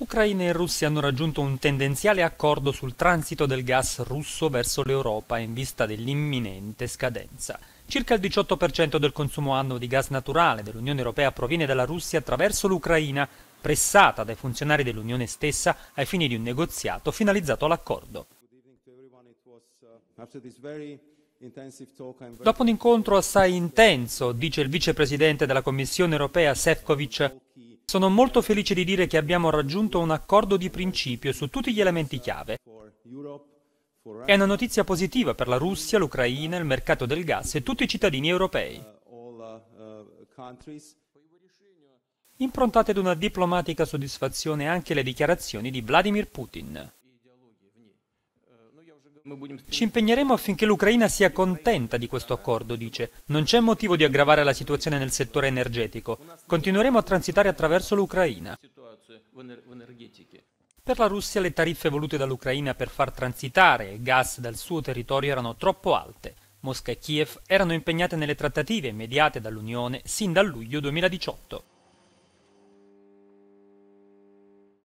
Ucraina e Russia hanno raggiunto un tendenziale accordo sul transito del gas russo verso l'Europa in vista dell'imminente scadenza. Circa il 18% del consumo annuo di gas naturale dell'Unione Europea proviene dalla Russia attraverso l'Ucraina, pressata dai funzionari dell'Unione stessa ai fini di un negoziato finalizzato all'accordo. Dopo un incontro assai intenso, dice il vicepresidente della Commissione Europea Sefcovic, sono molto felice di dire che abbiamo raggiunto un accordo di principio su tutti gli elementi chiave. È una notizia positiva per la Russia, l'Ucraina, il mercato del gas e tutti i cittadini europei. Improntate ad una diplomatica soddisfazione anche le dichiarazioni di Vladimir Putin. Ci impegneremo affinché l'Ucraina sia contenta di questo accordo, dice. Non c'è motivo di aggravare la situazione nel settore energetico. Continueremo a transitare attraverso l'Ucraina. Per la Russia le tariffe volute dall'Ucraina per far transitare gas dal suo territorio erano troppo alte. Mosca e Kiev erano impegnate nelle trattative mediate dall'Unione sin dal luglio 2018.